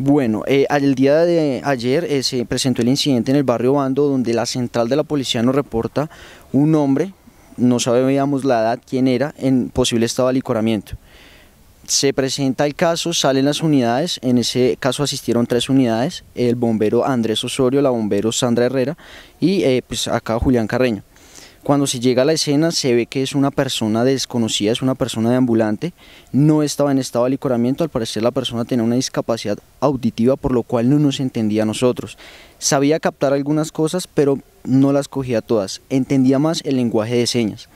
Bueno, eh, el día de ayer eh, se presentó el incidente en el barrio Bando donde la central de la policía nos reporta un hombre, no sabemos la edad, quién era, en posible estado de alicoramiento. Se presenta el caso, salen las unidades, en ese caso asistieron tres unidades, el bombero Andrés Osorio, la bombero Sandra Herrera y eh, pues acá Julián Carreño. Cuando se llega a la escena se ve que es una persona desconocida, es una persona de ambulante, no estaba en estado de licoramiento, al parecer la persona tenía una discapacidad auditiva por lo cual no nos entendía a nosotros. Sabía captar algunas cosas pero no las cogía todas, entendía más el lenguaje de señas.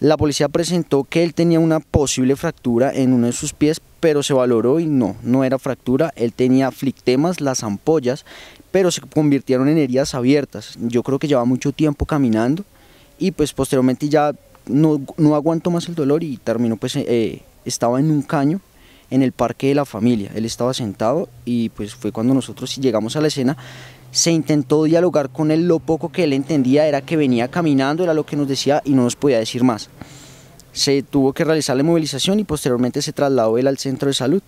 La policía presentó que él tenía una posible fractura en uno de sus pies, pero se valoró y no, no era fractura, él tenía flictemas, las ampollas, pero se convirtieron en heridas abiertas. Yo creo que llevaba mucho tiempo caminando, y pues posteriormente ya no, no aguanto más el dolor y terminó pues eh, eh, estaba en un caño en el parque de la familia, él estaba sentado y pues fue cuando nosotros llegamos a la escena, se intentó dialogar con él, lo poco que él entendía era que venía caminando, era lo que nos decía y no nos podía decir más. Se tuvo que realizar la movilización y posteriormente se trasladó él al centro de salud.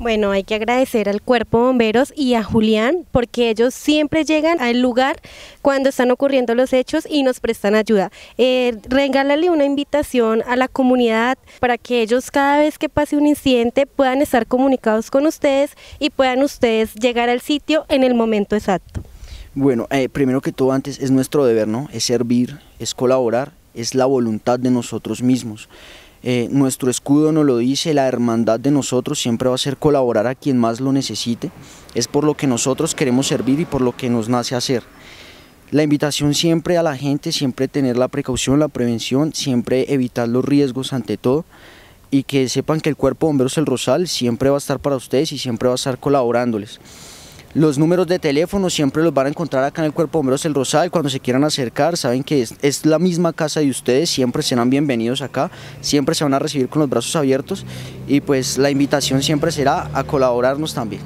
Bueno, hay que agradecer al cuerpo bomberos y a Julián porque ellos siempre llegan al lugar cuando están ocurriendo los hechos y nos prestan ayuda. Eh, regálale una invitación a la comunidad para que ellos cada vez que pase un incidente puedan estar comunicados con ustedes y puedan ustedes llegar al sitio en el momento exacto. Bueno, eh, primero que todo antes es nuestro deber, ¿no? Es servir, es colaborar, es la voluntad de nosotros mismos. Eh, nuestro escudo nos lo dice, la hermandad de nosotros siempre va a ser colaborar a quien más lo necesite. Es por lo que nosotros queremos servir y por lo que nos nace hacer. La invitación siempre a la gente, siempre tener la precaución, la prevención, siempre evitar los riesgos ante todo y que sepan que el cuerpo bomberos El Rosal siempre va a estar para ustedes y siempre va a estar colaborándoles. Los números de teléfono siempre los van a encontrar acá en el Cuerpo de del El Rosal. Cuando se quieran acercar, saben que es, es, la misma casa de ustedes, siempre serán bienvenidos acá, siempre se van a recibir con los brazos abiertos y pues la invitación siempre será a colaborarnos también.